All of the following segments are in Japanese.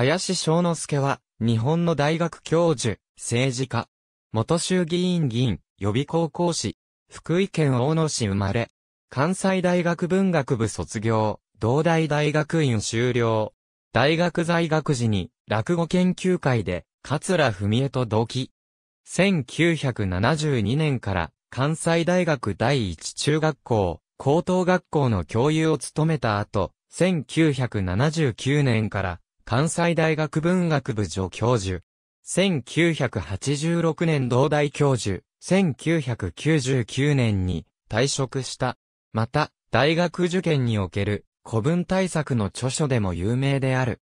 林正之助は、日本の大学教授、政治家、元衆議院議員、予備高校士、福井県大野市生まれ、関西大学文学部卒業、同大大学院修了、大学在学時に落語研究会で、桂文江と同期。1972年から関西大学第一中学校、高等学校の教諭を務めた後、1979年から関西大学文学部助教授。1986年同大教授、1999年に退職した。また、大学受験における古文対策の著書でも有名である。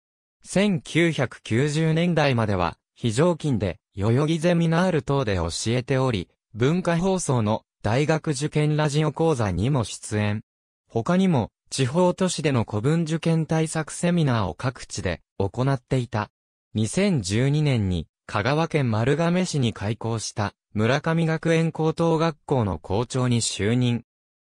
1990年代までは、非常勤で、代々木ゼミナール等で教えており、文化放送の大学受験ラジオ講座にも出演。他にも、地方都市での古文受験対策セミナーを各地で行っていた。2012年に香川県丸亀市に開校した村上学園高等学校の校長に就任。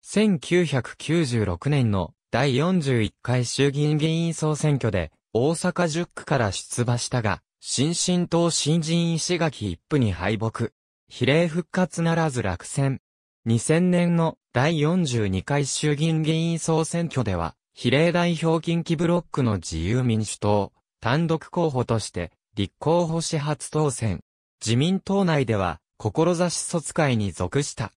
1996年の第41回衆議院議員総選挙で大阪10区から出馬したが、新進党新人石垣一府に敗北。比例復活ならず落選。2000年の第42回衆議院議員総選挙では、比例代表近畿ブロックの自由民主党、単独候補として、立候補し初当選。自民党内では、志卒会に属した。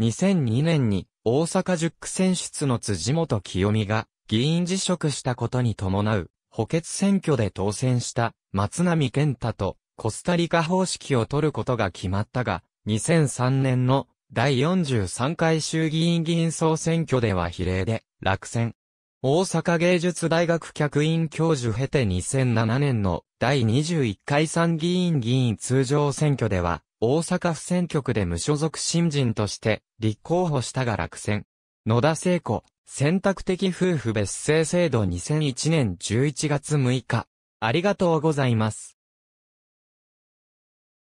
2002年に、大阪10区選出の辻元清美が、議員辞職したことに伴う、補欠選挙で当選した松並健太とコスタリカ方式を取ることが決まったが、2003年の第43回衆議院議員総選挙では比例で落選。大阪芸術大学客員教授経て2007年の第21回参議院議員通常選挙では大阪府選挙区で無所属新人として立候補したが落選。野田聖子、選択的夫婦別姓制度2001年11月6日。ありがとうございます。